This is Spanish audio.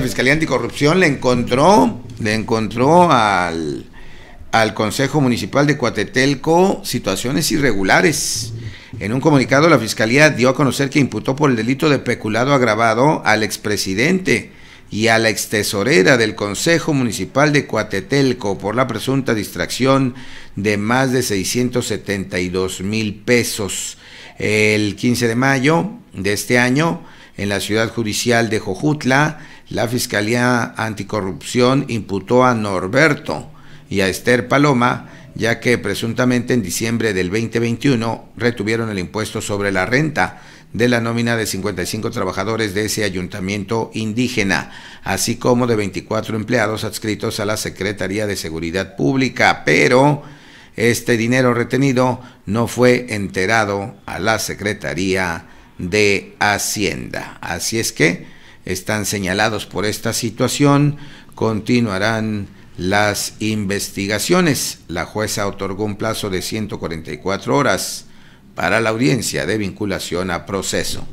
la Fiscalía Anticorrupción le encontró, le encontró al, al Consejo Municipal de Coatetelco situaciones irregulares. En un comunicado, la Fiscalía dio a conocer que imputó por el delito de peculado agravado al expresidente y a la extesorera del Consejo Municipal de Coatetelco por la presunta distracción de más de 672 mil pesos. El 15 de mayo de este año, en la ciudad judicial de Jojutla, la Fiscalía Anticorrupción imputó a Norberto y a Esther Paloma, ya que presuntamente en diciembre del 2021 retuvieron el impuesto sobre la renta de la nómina de 55 trabajadores de ese ayuntamiento indígena, así como de 24 empleados adscritos a la Secretaría de Seguridad Pública, pero este dinero retenido no fue enterado a la Secretaría de Hacienda. Así es que están señalados por esta situación, continuarán las investigaciones. La jueza otorgó un plazo de 144 horas para la audiencia de vinculación a proceso.